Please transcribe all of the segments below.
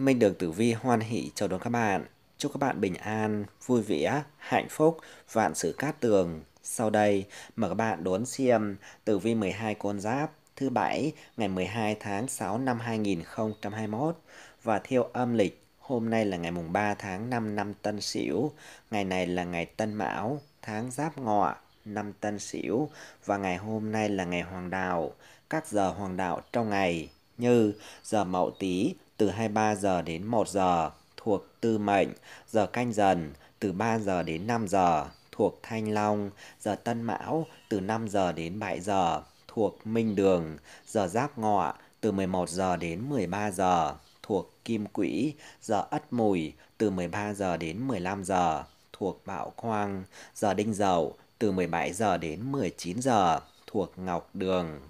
Minh Đường Tử Vi hoan hỷ chào đón các bạn. Chúc các bạn bình an, vui vẻ, hạnh phúc, vạn sự cát tường. Sau đây, mời các bạn đón xem Tử Vi 12 con giáp thứ Bảy ngày 12 tháng 6 năm 2021 và theo âm lịch hôm nay là ngày mùng 3 tháng 5 năm Tân Sửu, ngày này là ngày Tân Mão, tháng Giáp Ngọ, năm Tân Sửu và ngày hôm nay là ngày Hoàng đạo. Các giờ Hoàng đạo trong ngày như giờ Mậu Tý từ 23 giờ đến 1 giờ thuộc Tư Mệnh, giờ Canh Dần từ 3 giờ đến 5 giờ thuộc Thanh Long, giờ Tân Mão từ 5 giờ đến 7 giờ thuộc Minh Đường, giờ Giáp Ngọ từ 11 giờ đến 13 giờ thuộc Kim Quỹ, giờ Ất Mùi từ 13 giờ đến 15 giờ thuộc Bạo Khoang, giờ Đinh Dậu từ 17 giờ đến 19 giờ thuộc Ngọc Đường.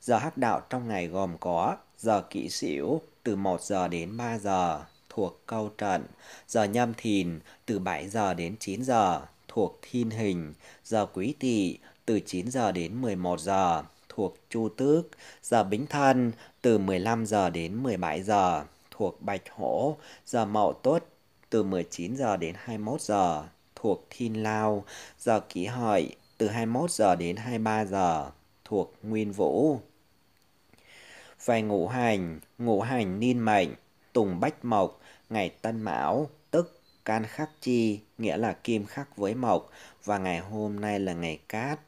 Giờ hắc đạo trong ngày gồm có giờ kỵ sửu từ 1 giờ đến 3 giờ thuộc câu trận, giờ nhâm thìn từ 7 giờ đến 9 giờ thuộc thiên hình, giờ quý tỵ từ 9 giờ đến 11 giờ thuộc chu tước, giờ bính thân từ 15 giờ đến 17 giờ thuộc bạch hổ, giờ mậu tuất từ 19 giờ đến 21 giờ thuộc thiên lao, giờ kỷ hợi từ 21 giờ đến 23 giờ thuộc nguyên vũ. Về ngũ hành, ngũ hành niên mệnh, tùng bách mộc, ngày tân mão, tức can khắc chi, nghĩa là kim khắc với mộc, và ngày hôm nay là ngày cát.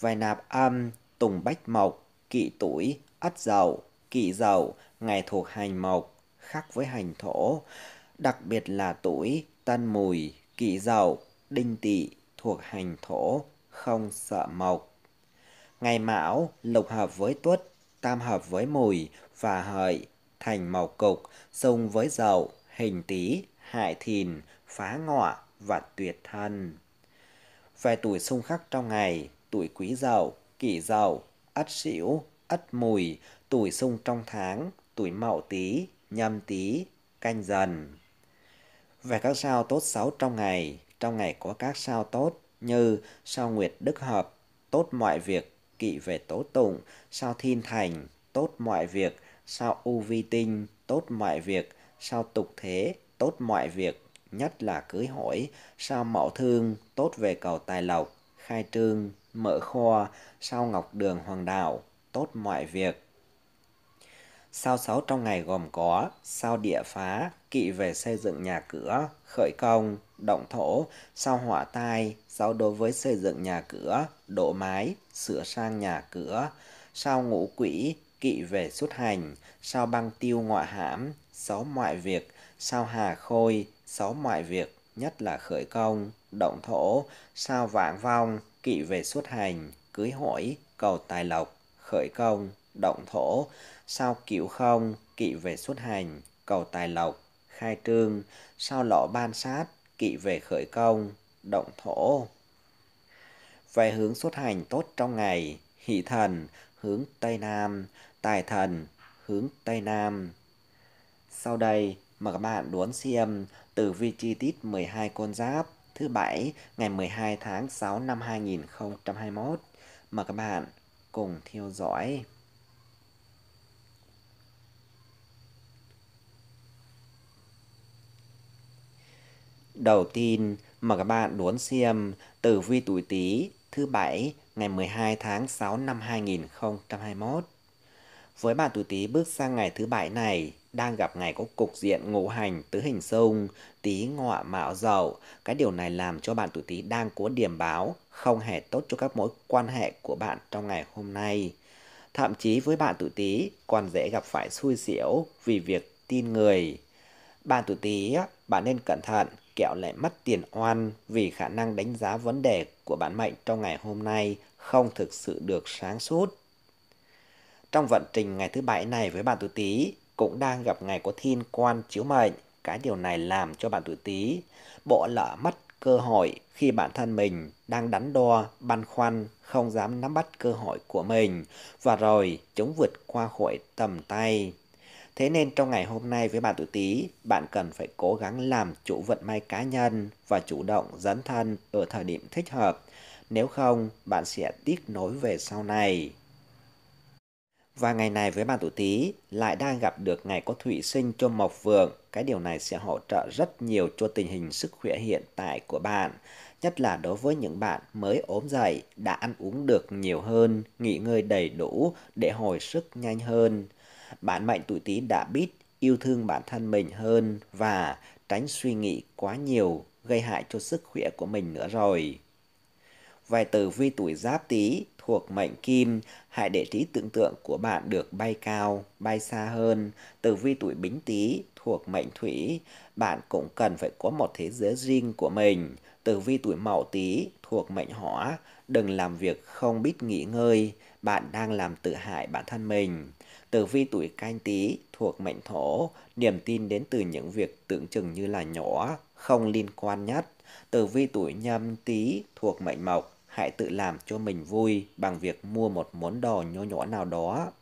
Về nạp âm, tùng bách mộc, kỵ tuổi, ất dậu, kỵ dậu, ngày thuộc hành mộc, khắc với hành thổ, đặc biệt là tuổi, tân mùi, kỵ dậu, đinh tỵ thuộc hành thổ, không sợ mộc. Ngày mão lục hợp với tuất tam hợp với mùi và hợi, thành màu cục, xung với dậu, hình tý, hại thìn, phá ngọ và tuyệt thân. Về tuổi xung khắc trong ngày, tuổi quý dậu, kỷ dậu, ất sửu, ất mùi, tuổi xung trong tháng, tuổi mậu tý, nhâm tý, canh dần. Về các sao tốt xấu trong ngày, trong ngày có các sao tốt như sao nguyệt đức hợp, tốt mọi việc kỵ về tố tụng, sao thiên thành, tốt mọi việc, sao u vi tinh, tốt mọi việc, sao tục thế, tốt mọi việc, nhất là cưới hỏi, sao mậu thương, tốt về cầu tài lộc, khai trương, mở kho, sao ngọc đường hoàng đạo, tốt mọi việc. Sao sáu trong ngày gồm có sao địa phá, kỵ về xây dựng nhà cửa, khởi công, động thổ, sau hỏa tai, sau đối với xây dựng nhà cửa, đổ mái, sửa sang nhà cửa, sau ngũ quỷ kỵ về xuất hành, sau băng tiêu ngoại hãm, sáu mọi việc, sau hà khôi, sáu mọi việc, nhất là khởi công, động thổ, sau vãng vong, kỵ về xuất hành, cưới hỏi, cầu tài lộc, khởi công, động thổ, sau cửu không, kỵ về xuất hành, cầu tài lộc, khai trương, sau lọ ban sát, kỵ về khởi công, động thổ. Về hướng xuất hành tốt trong ngày, hỷ thần hướng Tây Nam, tài thần hướng Tây Nam. Sau đây, mời các bạn đón xem tử vi chi tiết 12 con giáp thứ bảy ngày 12 tháng 6 năm 2021. Mời các bạn cùng theo dõi. Đầu tiên, mà các bạn đón xem tử vi tuổi Tý thứ bảy ngày 12 tháng 6 năm 2021. Với bạn tuổi Tý bước sang ngày thứ bảy này, đang gặp ngày có cục diện ngũ hành tứ hình xung, Tý ngọ mạo dậu, cái điều này làm cho bạn tuổi Tý đang có điểm báo không hề tốt cho các mối quan hệ của bạn trong ngày hôm nay. Thậm chí với bạn tuổi Tý còn dễ gặp phải xui xẻo vì việc tin người. Bạn tuổi Tý, bạn nên cẩn thận kẹo lại mất tiền oan vì khả năng đánh giá vấn đề của bản mệnh trong ngày hôm nay không thực sự được sáng suốt. Trong vận trình ngày thứ bảy này với bạn tuổi Tý cũng đang gặp ngày có thiên quan chiếu mệnh, cái điều này làm cho bạn tuổi Tý bỏ lỡ mất cơ hội khi bản thân mình đang đắn đo, băn khoăn, không dám nắm bắt cơ hội của mình và rồi chúng vượt qua khỏi tầm tay. Thế nên trong ngày hôm nay với bạn tuổi Tý, bạn cần phải cố gắng làm chủ vận may cá nhân và chủ động dấn thân ở thời điểm thích hợp. Nếu không, bạn sẽ tiếc nối về sau này. Và ngày này với bạn tuổi Tý lại đang gặp được ngày có thủy sinh cho Mộc Vượng. Cái điều này sẽ hỗ trợ rất nhiều cho tình hình sức khỏe hiện tại của bạn. Nhất là đối với những bạn mới ốm dậy, đã ăn uống được nhiều hơn, nghỉ ngơi đầy đủ để hồi sức nhanh hơn. Bạn mệnh tuổi Tý đã biết yêu thương bản thân mình hơn và tránh suy nghĩ quá nhiều gây hại cho sức khỏe của mình nữa rồi. vài tử vi tuổi Giáp Tý thuộc mệnh Kim, hãy để trí tưởng tượng của bạn được bay cao, bay xa hơn. Tử vi tuổi Bính Tý thuộc mệnh Thủy, bạn cũng cần phải có một thế giới riêng của mình. Tử vi tuổi Mậu Tý thuộc mệnh Hỏa, đừng làm việc không biết nghỉ ngơi, bạn đang làm tự hại bản thân mình. Tử vi tuổi canh tí thuộc mệnh thổ, niềm tin đến từ những việc tưởng chừng như là nhỏ, không liên quan nhất. Tử vi tuổi nhâm tí thuộc mệnh mộc, hãy tự làm cho mình vui bằng việc mua một món đồ nhỏ nhỏ nào đó.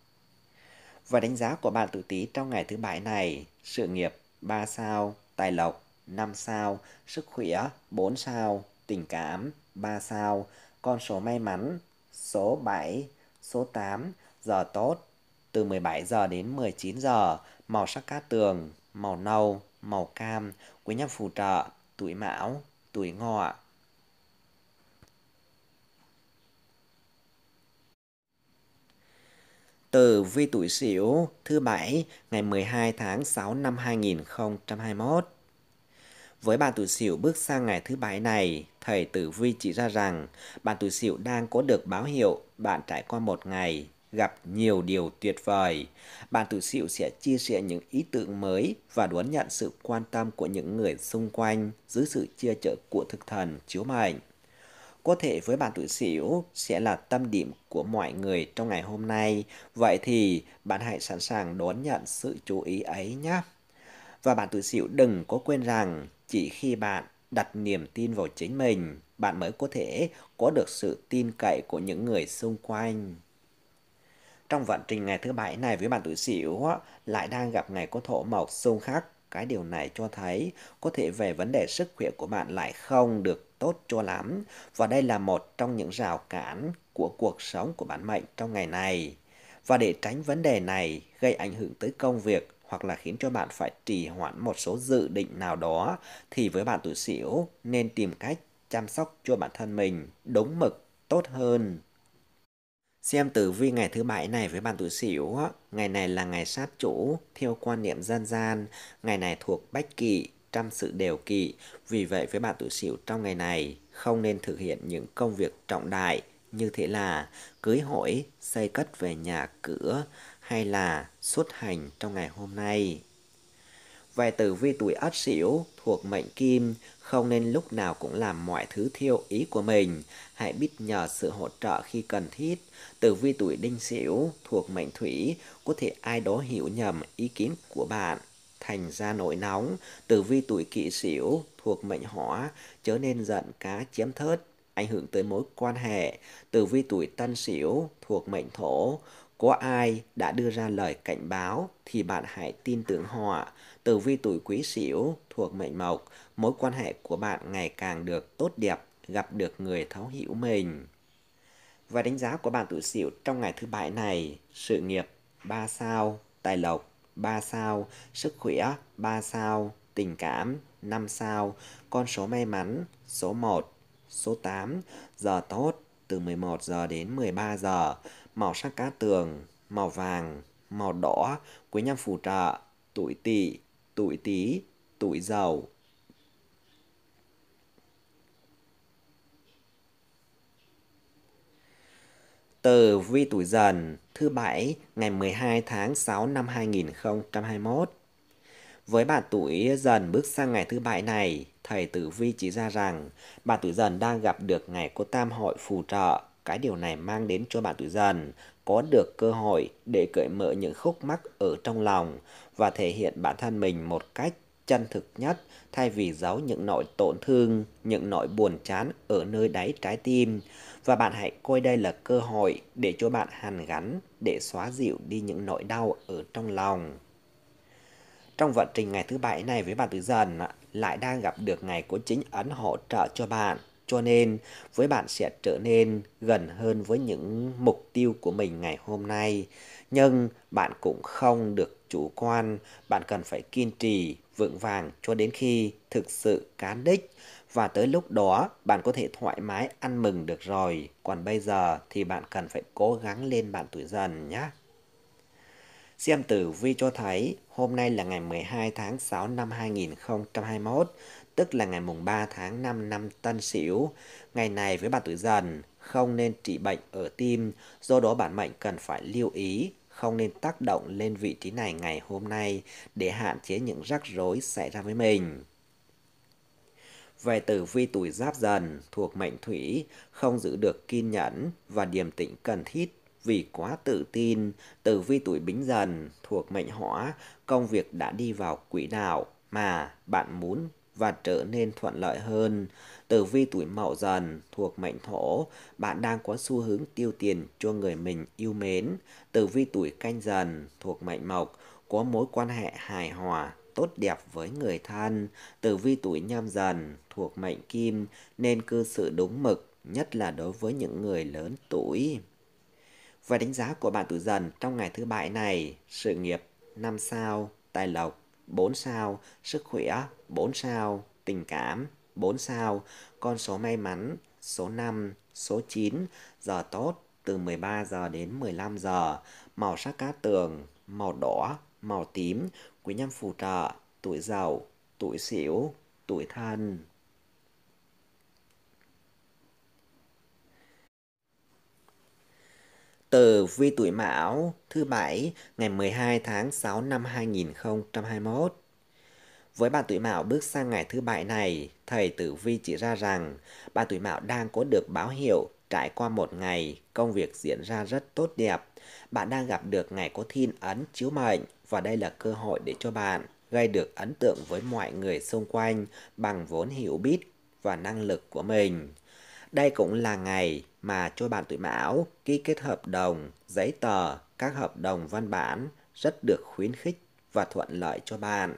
Và đánh giá của bạn tuổi tí trong ngày thứ bảy này, sự nghiệp 3 sao, tài lộc 5 sao, sức khỏe 4 sao, tình cảm 3 sao, con số may mắn số 7, số 8, giờ tốt từ 17 giờ đến 19 giờ, màu sắc cát tường, màu nâu, màu cam, quý nhân phù trợ, tuổi mão, tuổi ngọ. từ vi tuổi Sửu thứ bảy ngày 12 tháng 6 năm 2021. Với bạn tuổi Sửu bước sang ngày thứ bảy này, thầy Tử vi chỉ ra rằng bạn tuổi Sửu đang có được báo hiệu bạn trải qua một ngày gặp nhiều điều tuyệt vời. Bạn tự xỉu sẽ chia sẻ những ý tưởng mới và đón nhận sự quan tâm của những người xung quanh dưới sự chia trợ của thực thần chiếu mệnh. Có thể với bạn tự xỉu sẽ là tâm điểm của mọi người trong ngày hôm nay, vậy thì bạn hãy sẵn sàng đón nhận sự chú ý ấy nhé. Và bạn tự xỉu đừng có quên rằng chỉ khi bạn đặt niềm tin vào chính mình, bạn mới có thể có được sự tin cậy của những người xung quanh trong vận trình ngày thứ bảy này với bạn tuổi sửu lại đang gặp ngày có thổ mộc xung khắc cái điều này cho thấy có thể về vấn đề sức khỏe của bạn lại không được tốt cho lắm và đây là một trong những rào cản của cuộc sống của bạn mệnh trong ngày này và để tránh vấn đề này gây ảnh hưởng tới công việc hoặc là khiến cho bạn phải trì hoãn một số dự định nào đó thì với bạn tuổi sửu nên tìm cách chăm sóc cho bản thân mình đúng mực tốt hơn Xem tử vi ngày thứ bảy này với bạn tuổi Sửu, ngày này là ngày sát chủ theo quan niệm dân gian, ngày này thuộc bách kỵ, trăm sự đều kỵ, vì vậy với bạn tuổi Sửu trong ngày này không nên thực hiện những công việc trọng đại như thế là cưới hỏi, xây cất về nhà cửa hay là xuất hành trong ngày hôm nay. Về tử vi tuổi Ất Sửu thuộc mệnh Kim không nên lúc nào cũng làm mọi thứ theo ý của mình. Hãy biết nhờ sự hỗ trợ khi cần thiết. Tử vi tuổi đinh sửu thuộc mệnh thủy, có thể ai đó hiểu nhầm ý kiến của bạn. Thành ra nổi nóng, tử vi tuổi kỵ sửu thuộc mệnh hỏa, chớ nên giận cá chiếm thớt, ảnh hưởng tới mối quan hệ. Tử vi tuổi tân sửu thuộc mệnh thổ, có ai đã đưa ra lời cảnh báo thì bạn hãy tin tưởng họ. Tử vi tuổi quý sửu thuộc mệnh mộc, mối quan hệ của bạn ngày càng được tốt đẹp, gặp được người thấu hiểu mình. Và đánh giá của bạn tuổi sửu trong ngày thứ bảy này, sự nghiệp 3 sao, tài lộc 3 sao, sức khỏe 3 sao, tình cảm 5 sao, con số may mắn số 1, số 8, giờ tốt từ 11 giờ đến 13 giờ, màu sắc cá tường, màu vàng, màu đỏ, quý nhân phù trợ, tuổi tỵ, tuổi tý, tuổi giàu. Từ vi tuổi dần thứ bảy ngày 12 tháng 6 năm 2021. Với bạn tuổi dần bước sang ngày thứ bảy này, thầy tử vi chỉ ra rằng bạn tuổi dần đang gặp được ngày có tam hội phù trợ. Cái điều này mang đến cho bạn tuổi dần có được cơ hội để cởi mở những khúc mắc ở trong lòng và thể hiện bản thân mình một cách chân thực nhất thay vì giấu những nỗi tổn thương, những nỗi buồn chán ở nơi đáy trái tim. Và bạn hãy coi đây là cơ hội để cho bạn hàn gắn, để xóa dịu đi những nỗi đau ở trong lòng. Trong vận trình ngày thứ bảy này với bạn tử dần lại đang gặp được ngày của chính ấn hỗ trợ cho bạn. Cho nên với bạn sẽ trở nên gần hơn với những mục tiêu của mình ngày hôm nay. Nhưng bạn cũng không được chủ quan, bạn cần phải kiên trì, vững vàng cho đến khi thực sự cán đích và tới lúc đó, bạn có thể thoải mái ăn mừng được rồi. Còn bây giờ thì bạn cần phải cố gắng lên bạn tuổi dần nhé. Xem tử vi cho thấy hôm nay là ngày 12 tháng 6 năm 2021, tức là ngày mùng 3 tháng 5 năm Tân Sửu. Ngày này với bạn tuổi dần không nên trị bệnh ở tim, do đó bản mệnh cần phải lưu ý không nên tác động lên vị trí này ngày hôm nay để hạn chế những rắc rối xảy ra với mình về tử vi tuổi giáp dần thuộc mệnh thủy, không giữ được kiên nhẫn và điềm tĩnh cần thiết vì quá tự tin. Tử vi tuổi bính dần thuộc mệnh hỏa, công việc đã đi vào quỹ đạo mà bạn muốn và trở nên thuận lợi hơn. Tử vi tuổi mậu dần thuộc mệnh thổ, bạn đang có xu hướng tiêu tiền cho người mình yêu mến. Tử vi tuổi canh dần thuộc mệnh mộc, có mối quan hệ hài hòa tốt đẹp với người thân, tử vi tuổi nhâm dần thuộc mệnh kim nên cư xử đúng mực, nhất là đối với những người lớn tuổi. Và đánh giá của bạn tuổi dần trong ngày thứ bảy này, sự nghiệp 5 sao, tài lộc 4 sao, sức khỏe 4 sao, tình cảm 4 sao, con số may mắn số 5, số 9, giờ tốt từ 13 giờ đến 15 giờ, màu sắc cát tường, màu đỏ, màu tím, quý nhân phù trợ, tuổi giàu, tuổi xỉu, tuổi thân. Từ vi tuổi Mão thứ Bảy ngày 12 tháng 6 năm 2021. Với bạn tuổi Mão bước sang ngày thứ Bảy này, thầy Tử Vi chỉ ra rằng bạn tuổi Mão đang có được báo hiệu trải qua một ngày, công việc diễn ra rất tốt đẹp. Bạn đang gặp được ngày có thiên ấn chiếu mệnh, và đây là cơ hội để cho bạn gây được ấn tượng với mọi người xung quanh bằng vốn hiểu biết và năng lực của mình. Đây cũng là ngày mà cho bạn tuổi Mão ký kết hợp đồng, giấy tờ, các hợp đồng văn bản rất được khuyến khích và thuận lợi cho bạn.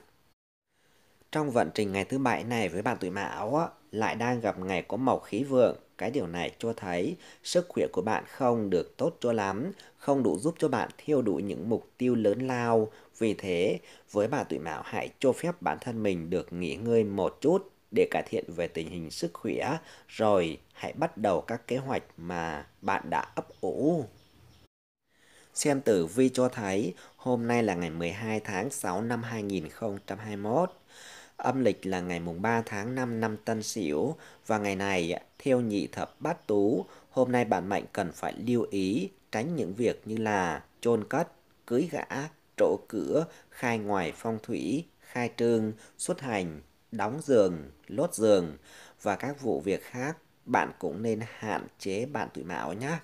Trong vận trình ngày thứ bảy này với bạn tuổi Mão lại đang gặp ngày có màu khí vượng cái điều này cho thấy sức khỏe của bạn không được tốt cho lắm, không đủ giúp cho bạn theo đuổi những mục tiêu lớn lao. Vì thế, với bà tuổi mão hãy cho phép bản thân mình được nghỉ ngơi một chút để cải thiện về tình hình sức khỏe, rồi hãy bắt đầu các kế hoạch mà bạn đã ấp ủ. Xem tử vi cho thấy hôm nay là ngày 12 tháng 6 năm 2021. Âm lịch là ngày mùng 3 tháng 5 năm Tân Sửu và ngày này theo nhị thập bát tú, hôm nay bạn mệnh cần phải lưu ý tránh những việc như là chôn cất, cưới gã, trổ cửa, khai ngoài phong thủy, khai trương, xuất hành, đóng giường, lốt giường và các vụ việc khác bạn cũng nên hạn chế bạn tuổi mão nhé.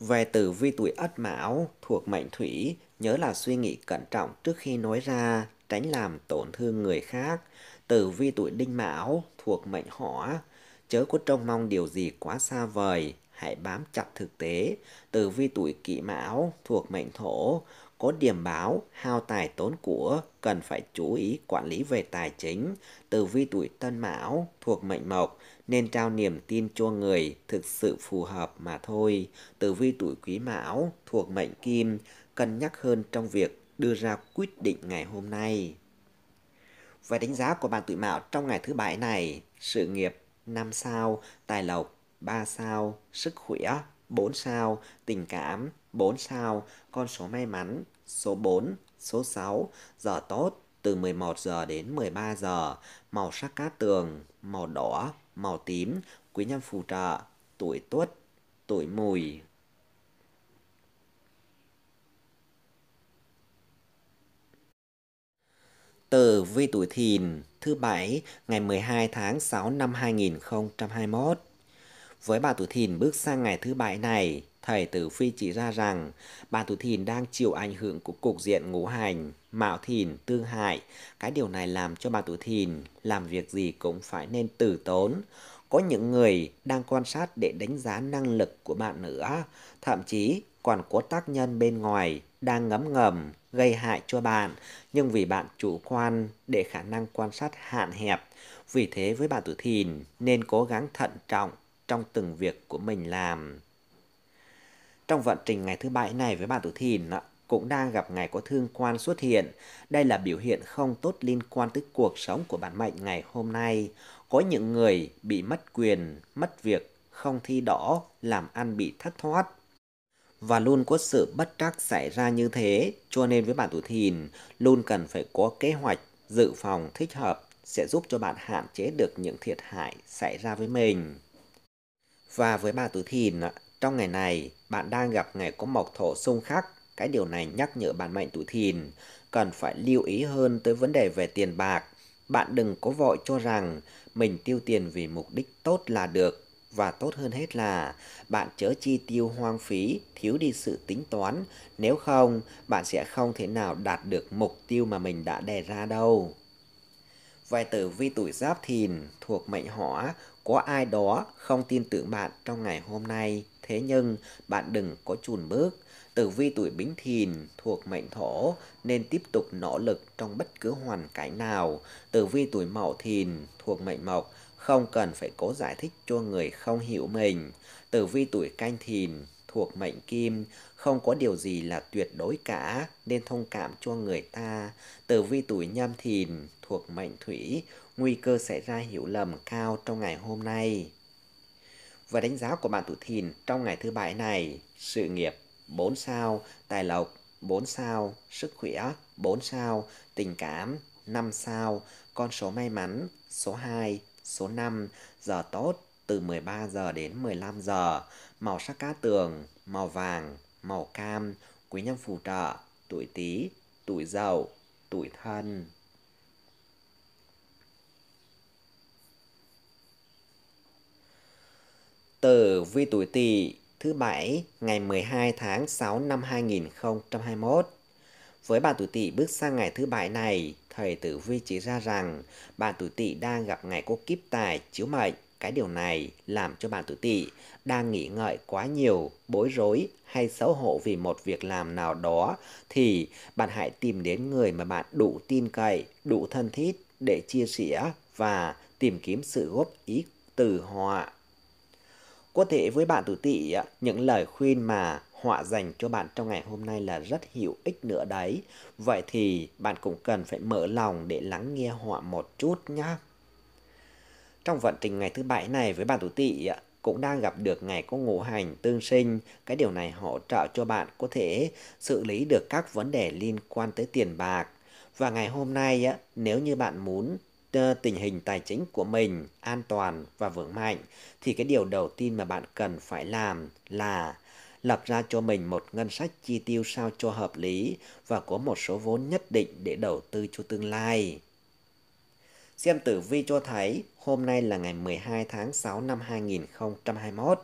Về tử vi tuổi ất mão thuộc mệnh thủy, nhớ là suy nghĩ cẩn trọng trước khi nói ra tránh làm tổn thương người khác. Tử vi tuổi đinh mão thuộc mệnh hỏa, chớ có trông mong điều gì quá xa vời, hãy bám chặt thực tế. Tử vi tuổi kỷ mão thuộc mệnh thổ, có điểm báo hao tài tốn của, cần phải chú ý quản lý về tài chính. Tử vi tuổi tân mão thuộc mệnh mộc, nên trao niềm tin cho người thực sự phù hợp mà thôi. Tử vi tuổi quý mão thuộc mệnh kim, cân nhắc hơn trong việc đưa ra quyết định ngày hôm nay. Về đánh giá của bạn tuổi mạo trong ngày thứ bảy này, sự nghiệp 5 sao, tài lộc 3 sao, sức khỏe 4 sao, tình cảm 4 sao, con số may mắn số 4, số 6, giờ tốt từ 11 giờ đến 13 giờ, màu sắc cát tường, màu đỏ, màu tím, quý nhân phù trợ, tuổi tuất, tuổi mùi, Tử vi tuổi thìn thứ bảy ngày 12 tháng 6 năm 2021. Với bà tuổi thìn bước sang ngày thứ bảy này, thầy tử phi chỉ ra rằng bà tuổi thìn đang chịu ảnh hưởng của cục diện ngũ hành, mạo thìn, tương hại. Cái điều này làm cho bà tuổi thìn làm việc gì cũng phải nên tử tốn. Có những người đang quan sát để đánh giá năng lực của bạn nữa, thậm chí còn có tác nhân bên ngoài đang ngấm ngầm gây hại cho bạn, nhưng vì bạn chủ quan để khả năng quan sát hạn hẹp. Vì thế với bạn tuổi thìn nên cố gắng thận trọng trong từng việc của mình làm. Trong vận trình ngày thứ bảy này với bạn tuổi thìn cũng đang gặp ngày có thương quan xuất hiện. Đây là biểu hiện không tốt liên quan tới cuộc sống của bạn mệnh ngày hôm nay. Có những người bị mất quyền, mất việc, không thi đỗ, làm ăn bị thất thoát và luôn có sự bất trắc xảy ra như thế, cho nên với bạn tuổi thìn, luôn cần phải có kế hoạch dự phòng thích hợp sẽ giúp cho bạn hạn chế được những thiệt hại xảy ra với mình. Và với bạn tuổi thìn, trong ngày này, bạn đang gặp ngày có mộc thổ xung khắc, cái điều này nhắc nhở bạn mệnh tuổi thìn cần phải lưu ý hơn tới vấn đề về tiền bạc. Bạn đừng có vội cho rằng mình tiêu tiền vì mục đích tốt là được và tốt hơn hết là bạn chớ chi tiêu hoang phí, thiếu đi sự tính toán, nếu không bạn sẽ không thể nào đạt được mục tiêu mà mình đã đề ra đâu. Vài tử vi tuổi giáp thìn thuộc mệnh hỏa, có ai đó không tin tưởng bạn trong ngày hôm nay, thế nhưng bạn đừng có chùn bước. Tử vi tuổi bính thìn thuộc mệnh thổ nên tiếp tục nỗ lực trong bất cứ hoàn cảnh nào. Tử vi tuổi mậu thìn thuộc mệnh mộc không cần phải cố giải thích cho người không hiểu mình. Tử vi tuổi canh thìn thuộc mệnh kim, không có điều gì là tuyệt đối cả, nên thông cảm cho người ta. Tử vi tuổi nhâm thìn thuộc mệnh thủy, nguy cơ xảy ra hiểu lầm cao trong ngày hôm nay. Và đánh giá của bạn tuổi thìn trong ngày thứ bảy này, sự nghiệp 4 sao, tài lộc 4 sao, sức khỏe 4 sao, tình cảm 5 sao, con số may mắn số 2, Số 5. Giờ tốt từ 13 giờ đến 15 giờ. Màu sắc cát tường, màu vàng, màu cam, quý nhân phù trợ, tuổi Tý, tuổi Dậu, tuổi Thân. từ vi tuổi Tỵ thứ bảy ngày 12 tháng 6 năm 2021. Với bà tuổi Tỵ bước sang ngày thứ bảy này, thầy tử vi chỉ ra rằng bạn tuổi tỵ đang gặp ngày cô kiếp tài chiếu mệnh. Cái điều này làm cho bạn tuổi tỵ đang nghĩ ngợi quá nhiều, bối rối hay xấu hổ vì một việc làm nào đó thì bạn hãy tìm đến người mà bạn đủ tin cậy, đủ thân thiết để chia sẻ và tìm kiếm sự góp ý từ họ. Có thể với bạn tuổi tỵ, những lời khuyên mà họa dành cho bạn trong ngày hôm nay là rất hữu ích nữa đấy. Vậy thì bạn cũng cần phải mở lòng để lắng nghe họa một chút nhá. Trong vận trình ngày thứ bảy này với bạn tuổi tỵ cũng đang gặp được ngày có ngũ hành tương sinh. Cái điều này hỗ trợ cho bạn có thể xử lý được các vấn đề liên quan tới tiền bạc. Và ngày hôm nay nếu như bạn muốn ờ, tình hình tài chính của mình an toàn và vững mạnh thì cái điều đầu tiên mà bạn cần phải làm là lập ra cho mình một ngân sách chi tiêu sao cho hợp lý và có một số vốn nhất định để đầu tư cho tương lai. Xem tử vi cho thấy hôm nay là ngày 12 tháng 6 năm 2021,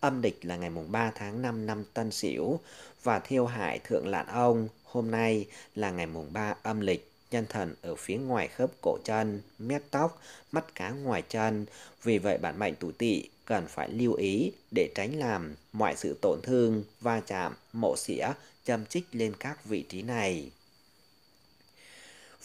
âm lịch là ngày mùng 3 tháng 5 năm Tân Sửu và thiêu hại thượng lạn ông hôm nay là ngày mùng 3 âm lịch nhân thần ở phía ngoài khớp cổ chân, mép tóc, mắt cá ngoài chân. Vì vậy bản mệnh tuổi tỵ cần phải lưu ý để tránh làm mọi sự tổn thương, va chạm, mổ xỉa, châm chích lên các vị trí này.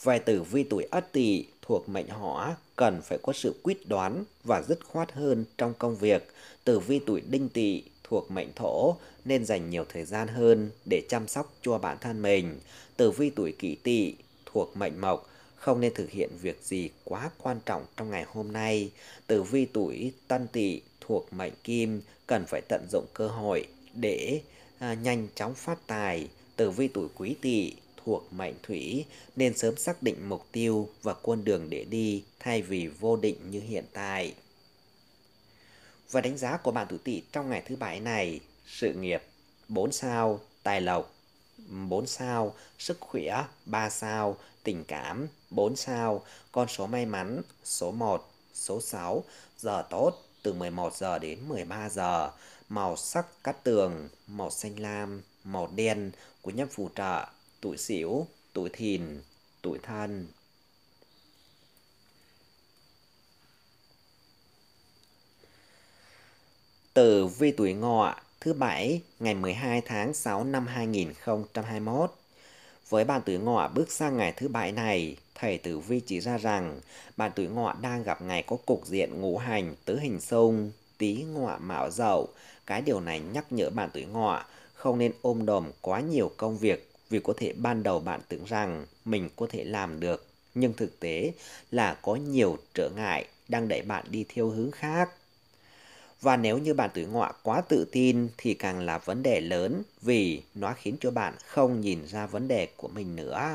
vài tử vi tuổi Ất Tỵ thuộc mệnh Hỏa cần phải có sự quyết đoán và dứt khoát hơn trong công việc. Tử vi tuổi Đinh Tỵ thuộc mệnh Thổ nên dành nhiều thời gian hơn để chăm sóc cho bản thân mình. Tử vi tuổi Kỷ Tỵ thuộc mệnh Mộc không nên thực hiện việc gì quá quan trọng trong ngày hôm nay. Tử vi tuổi Tân Tỵ thuộc mệnh kim cần phải tận dụng cơ hội để à, nhanh chóng phát tài. Tử vi tuổi quý tỵ thuộc mệnh thủy nên sớm xác định mục tiêu và con đường để đi thay vì vô định như hiện tại. Và đánh giá của bạn tuổi tỵ trong ngày thứ bảy này, sự nghiệp 4 sao, tài lộc 4 sao, sức khỏe 3 sao, tình cảm 4 sao, con số may mắn số 1, số 6, giờ tốt từ 11 giờ đến 13 giờ, màu sắc cát tường, màu xanh lam, màu đen của nhâm phù trợ, tuổi xỉu, tuổi thìn, tuổi thân. từ vi tuổi ngọ thứ bảy ngày 12 tháng 6 năm 2021 với bạn tuổi ngọ bước sang ngày thứ bảy này, thầy tử vi chỉ ra rằng bạn tuổi ngọ đang gặp ngày có cục diện ngũ hành tứ hình xung, tí ngọ mạo dậu. Cái điều này nhắc nhở bạn tuổi ngọ không nên ôm đồm quá nhiều công việc vì có thể ban đầu bạn tưởng rằng mình có thể làm được, nhưng thực tế là có nhiều trở ngại đang đẩy bạn đi theo hướng khác. Và nếu như bạn tuổi ngọ quá tự tin thì càng là vấn đề lớn vì nó khiến cho bạn không nhìn ra vấn đề của mình nữa.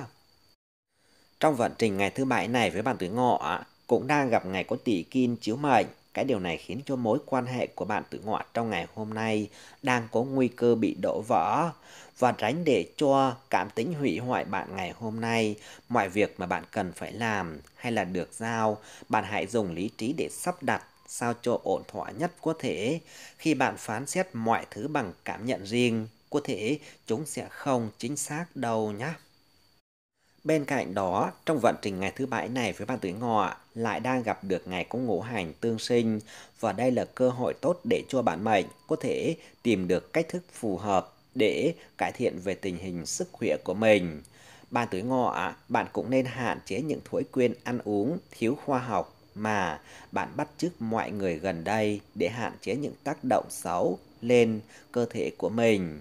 Trong vận trình ngày thứ bảy này với bạn tuổi ngọ cũng đang gặp ngày có tỷ kim chiếu mệnh. Cái điều này khiến cho mối quan hệ của bạn tuổi ngọ trong ngày hôm nay đang có nguy cơ bị đổ vỡ và tránh để cho cảm tính hủy hoại bạn ngày hôm nay. Mọi việc mà bạn cần phải làm hay là được giao, bạn hãy dùng lý trí để sắp đặt sao cho ổn thỏa nhất có thể. Khi bạn phán xét mọi thứ bằng cảm nhận riêng, có thể chúng sẽ không chính xác đâu nhé. Bên cạnh đó, trong vận trình ngày thứ bảy này với bạn tuổi ngọ lại đang gặp được ngày có ngũ hành tương sinh và đây là cơ hội tốt để cho bản mệnh có thể tìm được cách thức phù hợp để cải thiện về tình hình sức khỏe của mình. Bạn tuổi ngọ, bạn cũng nên hạn chế những thói quen ăn uống thiếu khoa học mà bạn bắt chước mọi người gần đây để hạn chế những tác động xấu lên cơ thể của mình.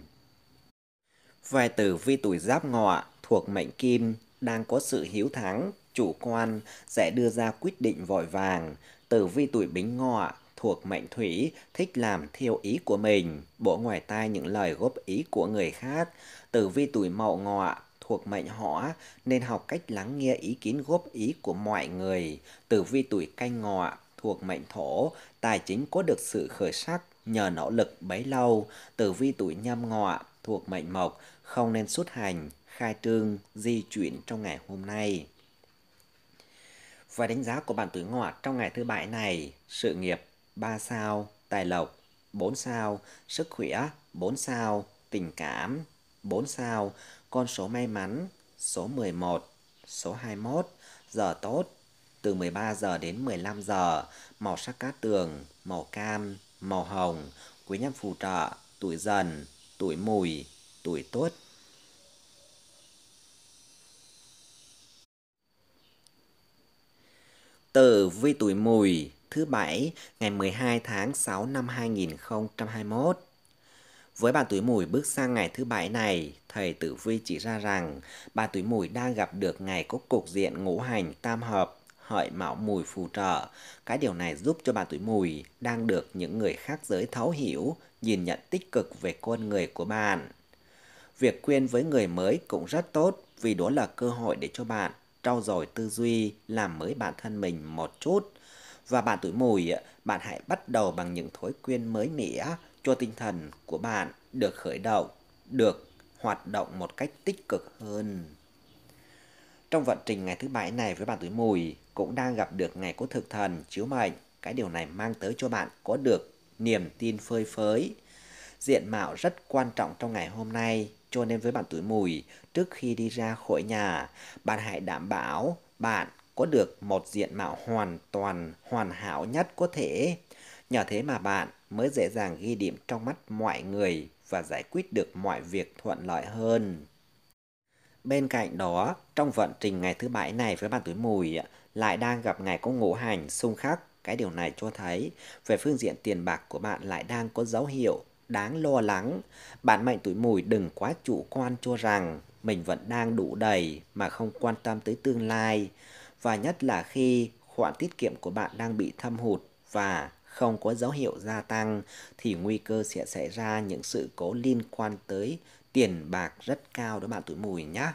Vài tử vi tuổi giáp ngọ thuộc mệnh kim đang có sự hiếu thắng, chủ quan sẽ đưa ra quyết định vội vàng. Tử vi tuổi bính ngọ thuộc mệnh thủy thích làm theo ý của mình, bỏ ngoài tai những lời góp ý của người khác. Tử vi tuổi mậu ngọ thuộc mệnh hỏa nên học cách lắng nghe ý kiến góp ý của mọi người. Tử vi tuổi canh ngọ thuộc mệnh thổ, tài chính có được sự khởi sắc nhờ nỗ lực bấy lâu. Tử vi tuổi nhâm ngọ thuộc mệnh mộc, không nên xuất hành, khai trương, di chuyển trong ngày hôm nay. Và đánh giá của bạn tuổi ngọ trong ngày thứ bảy này, sự nghiệp 3 sao, tài lộc 4 sao, sức khỏe 4 sao, tình cảm 4 sao, con số may mắn, số 11, số 21, giờ tốt, từ 13 giờ đến 15 giờ, màu sắc cát tường, màu cam, màu hồng, quý nhân phù trợ, tuổi dần, tuổi mùi, tuổi tốt. Tử vi tuổi mùi thứ bảy ngày 12 tháng 6 năm 2021 với bà tuổi mùi bước sang ngày thứ bảy này, thầy Tử Vi chỉ ra rằng bà tuổi mùi đang gặp được ngày có cục diện ngũ hành tam hợp hợi mạo mùi phù trợ. Cái điều này giúp cho bà tuổi mùi đang được những người khác giới thấu hiểu, nhìn nhận tích cực về con người của bạn. Việc quyên với người mới cũng rất tốt vì đó là cơ hội để cho bạn trau dồi tư duy, làm mới bản thân mình một chút. Và bạn tuổi mùi, bạn hãy bắt đầu bằng những thói quen mới mẻ, cho tinh thần của bạn được khởi động, được hoạt động một cách tích cực hơn. Trong vận trình ngày thứ bảy này với bạn tuổi mùi cũng đang gặp được ngày có thực thần chiếu mệnh. Cái điều này mang tới cho bạn có được niềm tin phơi phới. Diện mạo rất quan trọng trong ngày hôm nay cho nên với bạn tuổi mùi trước khi đi ra khỏi nhà bạn hãy đảm bảo bạn có được một diện mạo hoàn toàn hoàn hảo nhất có thể Nhờ thế mà bạn mới dễ dàng ghi điểm trong mắt mọi người và giải quyết được mọi việc thuận lợi hơn. Bên cạnh đó, trong vận trình ngày thứ bảy này với bạn tuổi mùi lại đang gặp ngày có ngũ hành xung khắc. Cái điều này cho thấy về phương diện tiền bạc của bạn lại đang có dấu hiệu đáng lo lắng. Bạn mệnh tuổi mùi đừng quá chủ quan cho rằng mình vẫn đang đủ đầy mà không quan tâm tới tương lai. Và nhất là khi khoản tiết kiệm của bạn đang bị thâm hụt và không có dấu hiệu gia tăng thì nguy cơ sẽ xảy ra những sự cố liên quan tới tiền bạc rất cao đối bạn tuổi mùi nhé.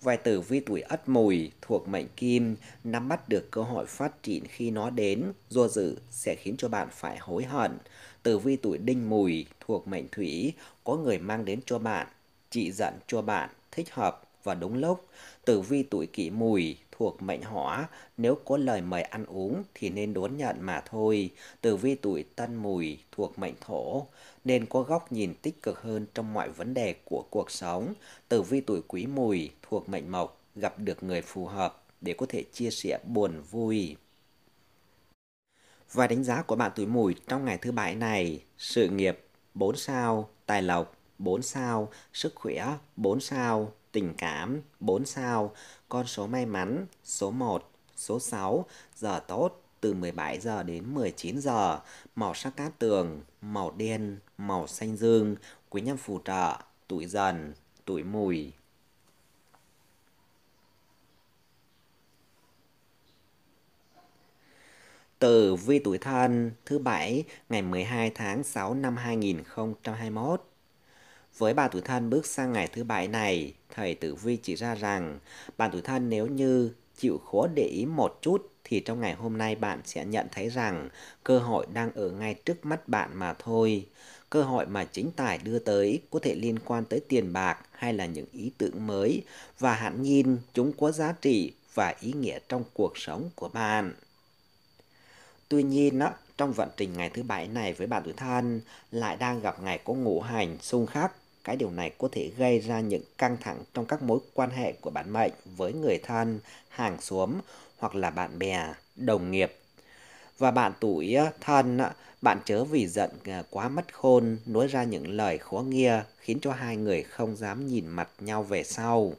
Vài tử vi tuổi ất mùi thuộc mệnh kim nắm bắt được cơ hội phát triển khi nó đến, do dự sẽ khiến cho bạn phải hối hận. Tử vi tuổi đinh mùi thuộc mệnh thủy có người mang đến cho bạn, chỉ dẫn cho bạn, thích hợp và đúng lúc. Tử vi tuổi kỷ mùi thuộc mệnh hỏa, nếu có lời mời ăn uống thì nên đón nhận mà thôi. Tử vi tuổi tân mùi thuộc mệnh thổ, nên có góc nhìn tích cực hơn trong mọi vấn đề của cuộc sống. Tử vi tuổi quý mùi thuộc mệnh mộc, gặp được người phù hợp để có thể chia sẻ buồn vui. Và đánh giá của bạn tuổi mùi trong ngày thứ bảy này, sự nghiệp 4 sao, tài lộc 4 sao, sức khỏe 4 sao, tình cảm 4 sao, con số may mắn số 1, số 6, giờ tốt từ 17 giờ đến 19 giờ, màu sắc cát tường, màu đen, màu xanh dương, quý nhân phù trợ, tuổi dần, tuổi mùi. Từ vi tuổi thân thứ bảy ngày 12 tháng 6 năm 2021. Với bạn tuổi thân bước sang ngày thứ bảy này, thầy Tử Vi chỉ ra rằng bạn tuổi thân nếu như chịu khó để ý một chút thì trong ngày hôm nay bạn sẽ nhận thấy rằng cơ hội đang ở ngay trước mắt bạn mà thôi. Cơ hội mà chính tài đưa tới có thể liên quan tới tiền bạc hay là những ý tưởng mới và hẳn nhìn chúng có giá trị và ý nghĩa trong cuộc sống của bạn. Tuy nhiên, đó, trong vận trình ngày thứ bảy này với bạn tuổi thân lại đang gặp ngày có ngũ hành xung khắc cái điều này có thể gây ra những căng thẳng trong các mối quan hệ của bạn mệnh với người thân, hàng xóm hoặc là bạn bè, đồng nghiệp. Và bạn tuổi ờ, thân, ờ, bạn chớ vì giận ờ, quá mất khôn, nói ra những lời khó nghe, khiến cho hai người không dám nhìn mặt nhau về sau.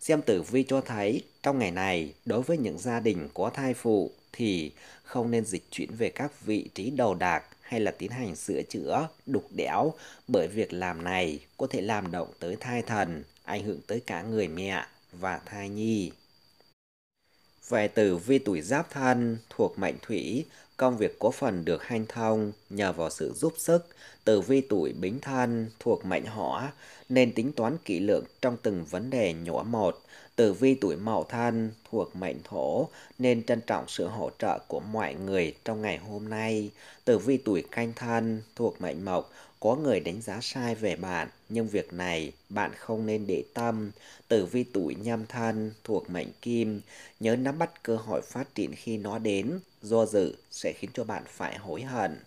Xem tử vi cho thấy, trong ngày này, đối với những gia đình có thai phụ thì không nên dịch chuyển về các vị trí đầu đạc, hay là tiến hành sửa chữa, đục đẽo bởi việc làm này có thể làm động tới thai thần, ảnh hưởng tới cả người mẹ và thai nhi. Về tử vi tuổi giáp thân thuộc mệnh thủy, công việc có phần được hanh thông nhờ vào sự giúp sức. Tử vi tuổi bính thân thuộc mệnh hỏa nên tính toán kỹ lưỡng trong từng vấn đề nhỏ một. Từ vi tuổi Mậu Thân thuộc mệnh Thổ nên trân trọng sự hỗ trợ của mọi người trong ngày hôm nay. Từ vi tuổi Canh Thân thuộc mệnh Mộc có người đánh giá sai về bạn, nhưng việc này bạn không nên để tâm. Tử vi tuổi nhâm thân thuộc mệnh kim, nhớ nắm bắt cơ hội phát triển khi nó đến, do dự sẽ khiến cho bạn phải hối hận.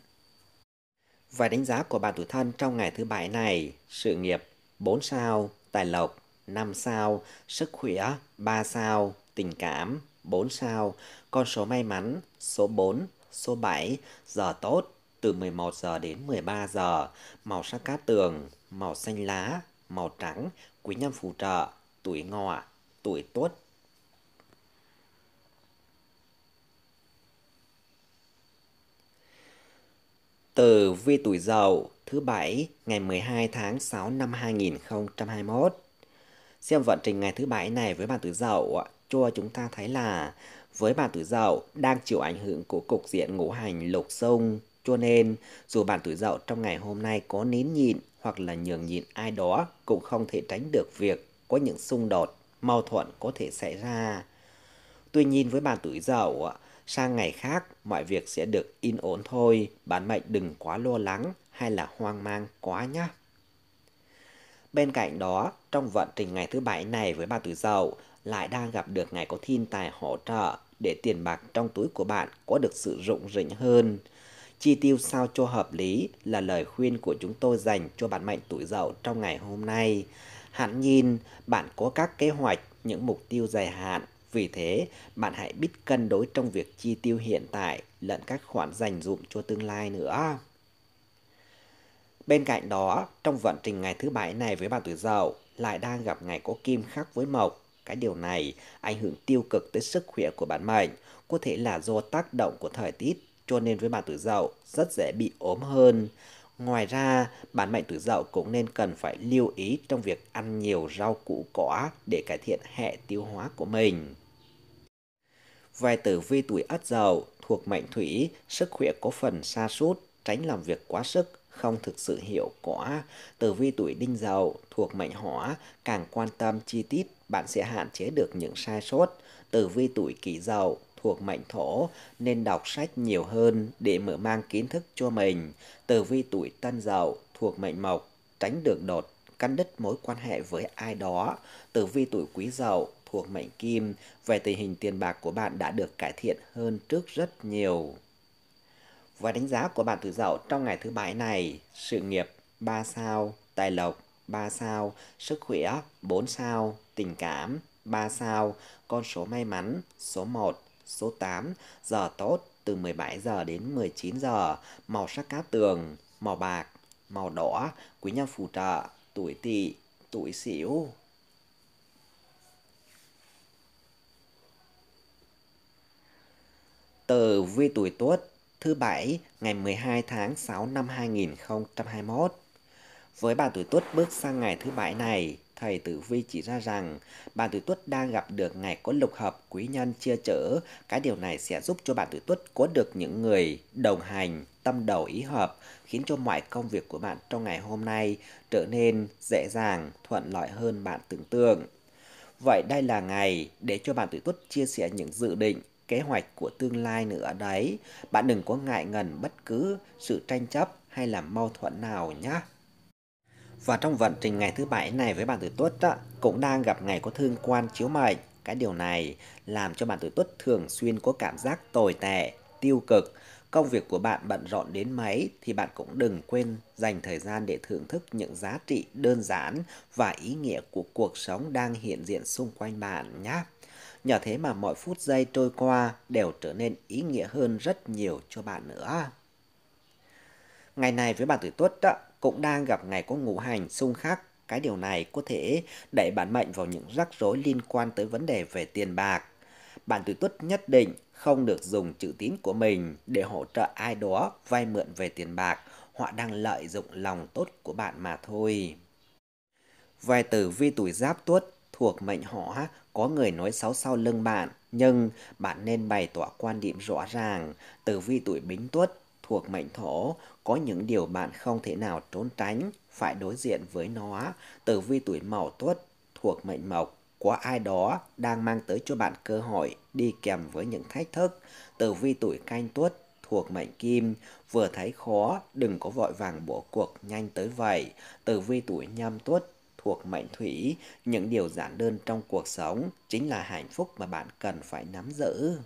Và đánh giá của bạn tuổi thân trong ngày thứ bảy này, sự nghiệp 4 sao, tài lộc 5 sao, sức khỏe 3 sao, tình cảm 4 sao, con số may mắn số 4, số 7, giờ tốt từ 11 giờ đến 13 giờ, màu sắc cát tường, màu xanh lá, màu trắng, quý nhân phù trợ, tuổi ngọ, tuổi tuất. Từ vi tuổi dậu thứ bảy ngày 12 tháng 6 năm 2021 Xem vận trình ngày thứ bảy này với bạn tuổi Dậu cho chúng ta thấy là với bạn tuổi Dậu đang chịu ảnh hưởng của cục diện ngũ hành lục sông cho nên dù bạn tuổi dậu trong ngày hôm nay có nín nhịn hoặc là nhường nhịn ai đó cũng không thể tránh được việc có những xung đột, mâu thuẫn có thể xảy ra. Tuy nhiên với bạn tuổi dậu, sang ngày khác mọi việc sẽ được yên ổn thôi, bạn mệnh đừng quá lo lắng hay là hoang mang quá nhé. Bên cạnh đó, trong vận trình ngày thứ bảy này với bà tuổi Dậu, lại đang gặp được ngày có thiên tài hỗ trợ để tiền bạc trong túi của bạn có được sự rụng rỉnh hơn. Chi tiêu sao cho hợp lý là lời khuyên của chúng tôi dành cho bạn mệnh tuổi Dậu trong ngày hôm nay. Hẳn nhìn, bạn có các kế hoạch, những mục tiêu dài hạn. Vì thế, bạn hãy biết cân đối trong việc chi tiêu hiện tại lẫn các khoản dành dụng cho tương lai nữa. Bên cạnh đó, trong vận trình ngày thứ bảy này với bạn tuổi dậu lại đang gặp ngày có kim khắc với mộc. Cái điều này ảnh hưởng tiêu cực tới sức khỏe của bản mệnh, có thể là do tác động của thời tiết, cho nên với bạn tuổi dậu rất dễ bị ốm hơn. Ngoài ra, bản mệnh tuổi dậu cũng nên cần phải lưu ý trong việc ăn nhiều rau củ cỏ để cải thiện hệ tiêu hóa của mình. Về tử vi tuổi ất dậu thuộc mệnh thủy, sức khỏe có phần sa sút, tránh làm việc quá sức, không thực sự hiệu quả. Tử vi tuổi đinh dậu thuộc mệnh hỏa, càng quan tâm chi tiết, bạn sẽ hạn chế được những sai sót. Tử vi tuổi kỷ dậu thuộc mệnh thổ nên đọc sách nhiều hơn để mở mang kiến thức cho mình. Tử vi tuổi tân dậu thuộc mệnh mộc, tránh được đột cắt đứt mối quan hệ với ai đó. Tử vi tuổi quý dậu thuộc mệnh kim, về tình hình tiền bạc của bạn đã được cải thiện hơn trước rất nhiều và đánh giá của bạn tuổi dậu trong ngày thứ bảy này. Sự nghiệp 3 sao, tài lộc 3 sao, sức khỏe 4 sao, tình cảm 3 sao, con số may mắn số 1, số 8, giờ tốt từ 17 giờ đến 19 giờ, màu sắc cá tường, màu bạc, màu đỏ, quý nhân phù trợ, tuổi tỵ, tuổi sửu. từ vi tuổi tuất thứ Bảy ngày 12 tháng 6 năm 2021. Với bà tuổi tuất bước sang ngày thứ Bảy này, thầy Tử Vi chỉ ra rằng bà tuổi tuất đang gặp được ngày có lục hợp quý nhân chia chở. Cái điều này sẽ giúp cho bạn tuổi tuất có được những người đồng hành, tâm đầu ý hợp, khiến cho mọi công việc của bạn trong ngày hôm nay trở nên dễ dàng, thuận lợi hơn bạn tưởng tượng. Vậy đây là ngày để cho bạn tuổi tuất chia sẻ những dự định, kế hoạch của tương lai nữa đấy. Bạn đừng có ngại ngần bất cứ sự tranh chấp hay là mâu thuẫn nào nhé. Và trong vận trình ngày thứ bảy này với bạn tuổi tuất cũng đang gặp ngày có thương quan chiếu mệnh. Cái điều này làm cho bạn tuổi tuất thường xuyên có cảm giác tồi tệ, tiêu cực. Công việc của bạn bận rộn đến mấy thì bạn cũng đừng quên dành thời gian để thưởng thức những giá trị đơn giản và ý nghĩa của cuộc sống đang hiện diện xung quanh bạn nhé. Nhờ thế mà mọi phút giây trôi qua đều trở nên ý nghĩa hơn rất nhiều cho bạn nữa. Ngày này với bạn tuổi tuất cũng đang gặp ngày có ngũ hành xung khắc. Cái điều này có thể đẩy bản mệnh vào những rắc rối liên quan tới vấn đề về tiền bạc. Bạn tuổi tuất nhất định không được dùng chữ tín của mình để hỗ trợ ai đó vay mượn về tiền bạc. Họ đang lợi dụng lòng tốt của bạn mà thôi. Vài tử vi tuổi giáp tuất thuộc mệnh họ có người nói xấu sau lưng bạn, nhưng bạn nên bày tỏ quan điểm rõ ràng. Tử vi tuổi bính tuất thuộc mệnh thổ, có những điều bạn không thể nào trốn tránh, phải đối diện với nó. Tử vi tuổi mậu tuất thuộc mệnh mộc, có ai đó đang mang tới cho bạn cơ hội đi kèm với những thách thức. Tử vi tuổi canh tuất thuộc mệnh kim, vừa thấy khó, đừng có vội vàng bỏ cuộc nhanh tới vậy. Tử vi tuổi nhâm tuất thuộc mệnh thủy, những điều giản đơn trong cuộc sống chính là hạnh phúc mà bạn cần phải nắm giữ.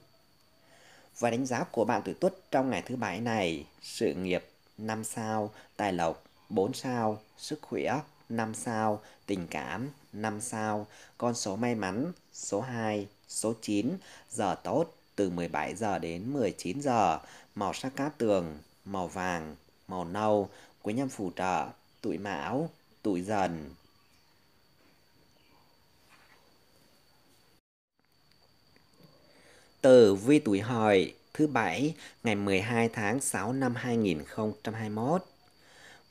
Và đánh giá của bạn tuổi tuất trong ngày thứ bảy này, sự nghiệp 5 sao, tài lộc 4 sao, sức khỏe 5 sao, tình cảm 5 sao, con số may mắn số 2, số 9, giờ tốt từ 17 giờ đến 19 giờ, màu sắc cát tường, màu vàng, màu nâu, quý nhân phù trợ, tuổi mão, tuổi dần, Tử vi tuổi hợi thứ Bảy ngày 12 tháng 6 năm 2021.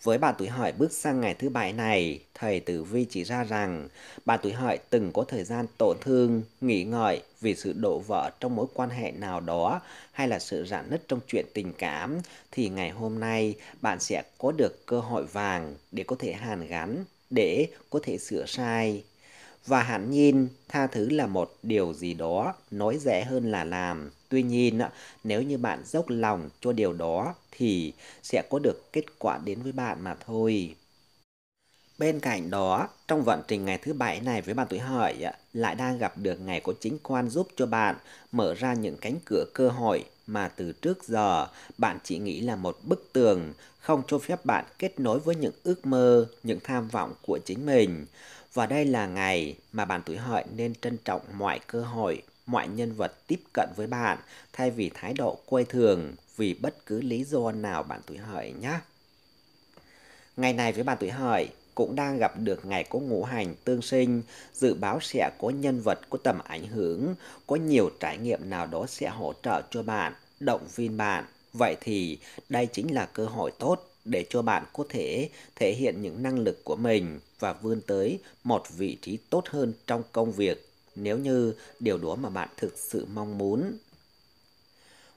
Với bà tuổi hợi bước sang ngày thứ Bảy này, thầy Tử Vi chỉ ra rằng bà tuổi hợi từng có thời gian tổn thương, nghỉ ngợi vì sự đổ vỡ trong mối quan hệ nào đó hay là sự rạn nứt trong chuyện tình cảm thì ngày hôm nay bạn sẽ có được cơ hội vàng để có thể hàn gắn để có thể sửa sai và hẳn nhiên, tha thứ là một điều gì đó nói dễ hơn là làm. Tuy nhiên, nếu như bạn dốc lòng cho điều đó thì sẽ có được kết quả đến với bạn mà thôi. Bên cạnh đó, trong vận trình ngày thứ bảy này với bạn tuổi hợi lại đang gặp được ngày có chính quan giúp cho bạn mở ra những cánh cửa cơ hội mà từ trước giờ bạn chỉ nghĩ là một bức tường không cho phép bạn kết nối với những ước mơ, những tham vọng của chính mình. Và đây là ngày mà bạn tuổi hợi nên trân trọng mọi cơ hội, mọi nhân vật tiếp cận với bạn thay vì thái độ quê thường vì bất cứ lý do nào bạn tuổi hợi nhé. Ngày này với bạn tuổi hợi cũng đang gặp được ngày có ngũ hành tương sinh, dự báo sẽ có nhân vật có tầm ảnh hưởng, có nhiều trải nghiệm nào đó sẽ hỗ trợ cho bạn, động viên bạn. Vậy thì đây chính là cơ hội tốt để cho bạn có thể thể hiện những năng lực của mình và vươn tới một vị trí tốt hơn trong công việc nếu như điều đó mà bạn thực sự mong muốn.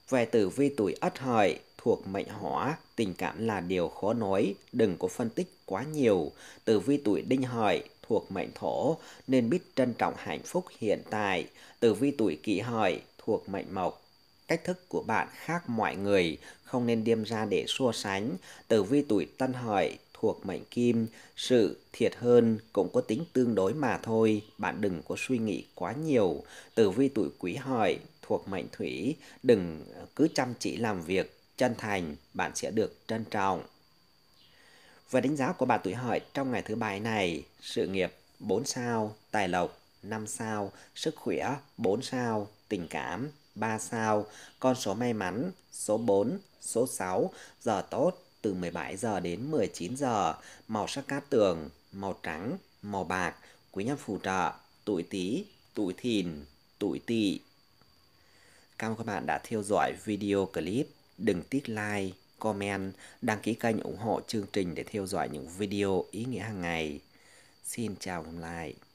Về tử vi tuổi Ất Hợi thuộc mệnh Hỏa, tình cảm là điều khó nói, đừng có phân tích quá nhiều. Tử vi tuổi Đinh Hợi thuộc mệnh Thổ nên biết trân trọng hạnh phúc hiện tại. Tử vi tuổi Kỷ Hợi thuộc mệnh Mộc cách thức của bạn khác mọi người, không nên đem ra để so sánh. Tử vi tuổi tân hợi thuộc mệnh kim, sự thiệt hơn cũng có tính tương đối mà thôi, bạn đừng có suy nghĩ quá nhiều. Tử vi tuổi quý hợi thuộc mệnh thủy, đừng cứ chăm chỉ làm việc, chân thành, bạn sẽ được trân trọng. Và đánh giá của bạn tuổi hợi trong ngày thứ bảy này, sự nghiệp 4 sao, tài lộc 5 sao, sức khỏe 4 sao, tình cảm 3 sao, con số may mắn, số 4, số 6, giờ tốt từ 17 giờ đến 19 giờ, màu sắc cát tường, màu trắng, màu bạc, quý nhân phù trợ, tuổi Tý, tuổi Thìn, tuổi Tỵ. Cảm ơn các bạn đã theo dõi video clip. Đừng tiếc like, comment, đăng ký kênh ủng hộ chương trình để theo dõi những video ý nghĩa hàng ngày. Xin chào và hẹn gặp lại.